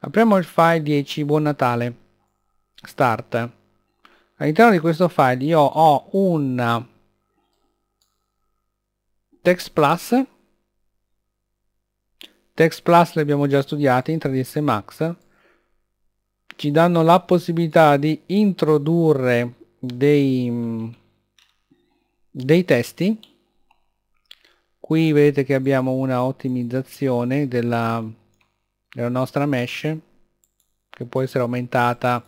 apriamo il file 10 buon natale start all'interno di questo file io ho un text plus text plus li già studiato in 3ds max ci danno la possibilità di introdurre dei dei testi qui vedete che abbiamo una ottimizzazione della della nostra mesh che può essere aumentata,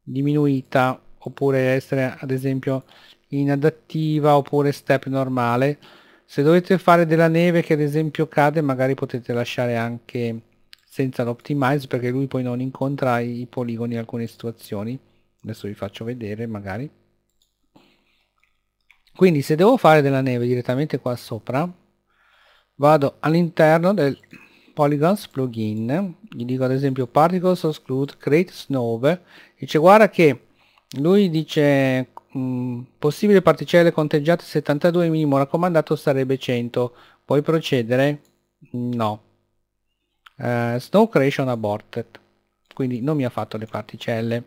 diminuita oppure essere ad esempio inadattiva oppure step normale se dovete fare della neve che ad esempio cade magari potete lasciare anche senza l'optimize perché lui poi non incontra i poligoni in alcune situazioni adesso vi faccio vedere magari quindi se devo fare della neve direttamente qua sopra vado all'interno del polygons plugin gli dico ad esempio particles exclude create snow dice guarda che lui dice mh, mm, possibili particelle conteggiate 72 il minimo raccomandato sarebbe 100 puoi procedere no uh, snow creation aborted quindi non mi ha fatto le particelle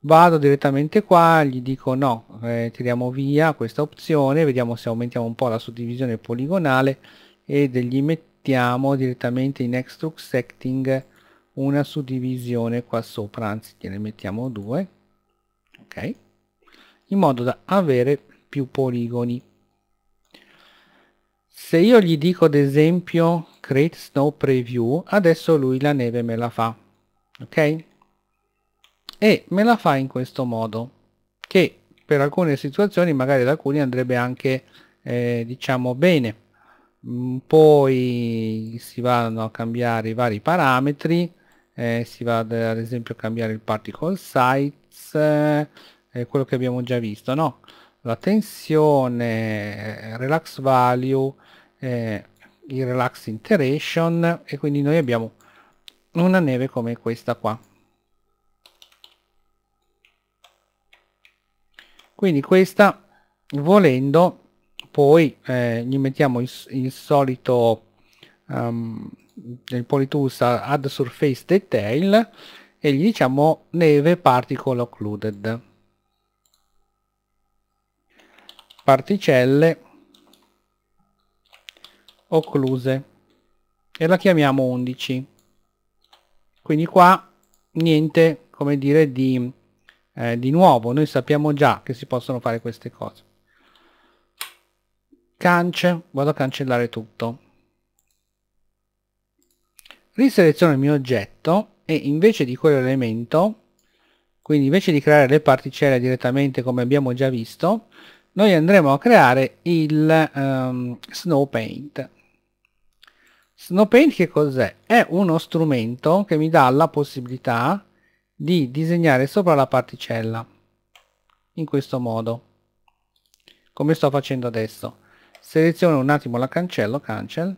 vado direttamente qua gli dico no eh, tiriamo via questa opzione vediamo se aumentiamo un po' la suddivisione poligonale e degli mettiamo mettiamo direttamente in extrude setting una suddivisione qua sopra anzi ne mettiamo due ok in modo da avere più poligoni se io gli dico ad esempio create snow preview adesso lui la neve me la fa ok e me la fa in questo modo che per alcune situazioni magari ad alcuni andrebbe anche eh, diciamo bene Mm, poi si vanno a cambiare i vari parametri eh, si va ad, ad esempio a cambiare il particle size eh, quello che abbiamo già visto no la tensione eh, relax value eh, il relax iteration e quindi noi abbiamo una neve come questa qua quindi questa volendo poi eh, gli mettiamo il, il solito um, ehm, nel polytools add surface detail e gli diciamo neve particle occluded particelle occluse e la chiamiamo 11 quindi qua niente come dire di, eh, di nuovo noi sappiamo già che si possono fare queste cose Cance, vado a cancellare tutto. Riseleziono il mio oggetto e invece di quell'elemento, quindi invece di creare le particelle direttamente come abbiamo già visto, noi andremo a creare il um, Snow Paint. Snow Paint che cos'è? È uno strumento che mi dà la possibilità di disegnare sopra la particella in questo modo come sto facendo adesso seleziono un attimo la cancello cancel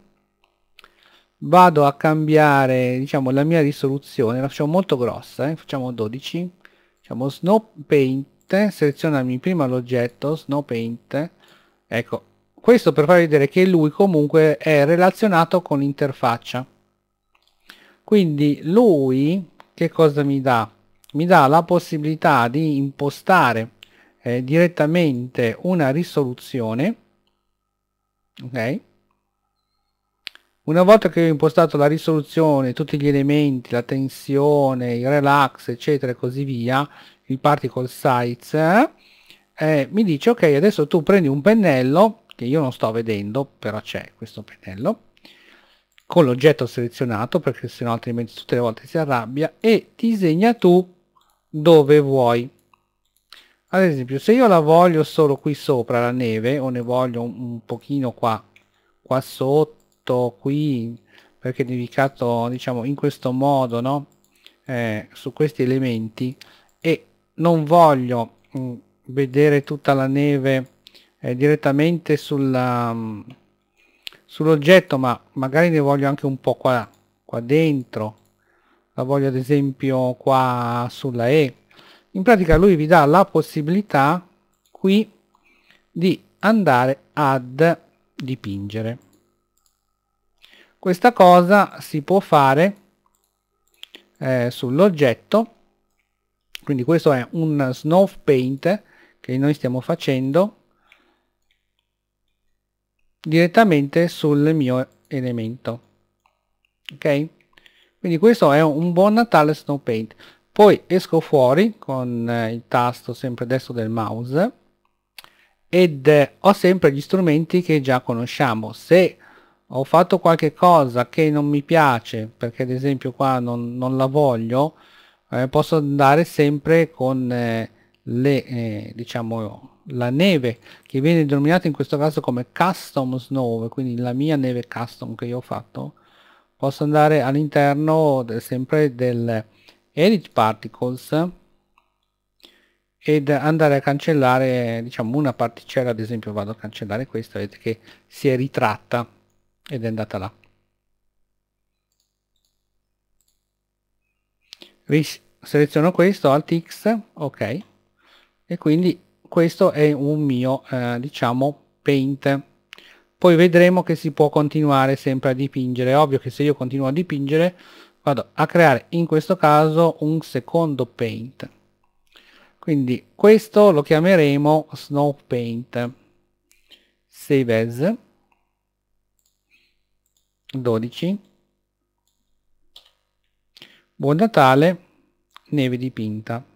vado a cambiare diciamo la mia risoluzione la facciamo molto grossa eh? facciamo 12 facciamo snow paint selezionami prima l'oggetto snow paint ecco questo per far vedere che lui comunque è relazionato con l'interfaccia quindi lui che cosa mi dà mi dà la possibilità di impostare eh, direttamente una risoluzione ok una volta che ho impostato la risoluzione tutti gli elementi la tensione il relax eccetera e così via il particle size eh, eh, mi dice ok adesso tu prendi un pennello che io non sto vedendo però c'è questo pennello con l'oggetto selezionato perché se no altrimenti tutte le volte si arrabbia e disegna tu dove vuoi ad esempio se io la voglio solo qui sopra la neve o ne voglio un, un pochino qua qua sotto qui perché è dedicato diciamo in questo modo no eh, su questi elementi e non voglio mh, mm, vedere tutta la neve eh, direttamente sulla mm, sull'oggetto ma magari ne voglio anche un po qua qua dentro la voglio ad esempio qua sulla E in pratica lui vi dà la possibilità qui di andare ad dipingere questa cosa si può fare eh, sull'oggetto quindi questo è un snow paint che noi stiamo facendo direttamente sul mio elemento ok quindi questo è un buon natale snow paint poi esco fuori con eh, il tasto sempre destro del mouse ed eh, ho sempre gli strumenti che già conosciamo se ho fatto qualche cosa che non mi piace perché ad esempio qua non, non la voglio eh, posso andare sempre con eh, le eh, diciamo la neve che viene denominata in questo caso come custom snow quindi la mia neve custom che io ho fatto posso andare all'interno sempre del edit particles ed andare a cancellare diciamo una particella ad esempio vado a cancellare questa vedete che si è ritratta ed è andata là seleziono questo alt x ok e quindi questo è un mio eh, diciamo paint poi vedremo che si può continuare sempre a dipingere ovvio che se io continuo a dipingere vado a creare in questo caso un secondo paint quindi questo lo chiameremo snow paint save as 12 buon natale neve dipinta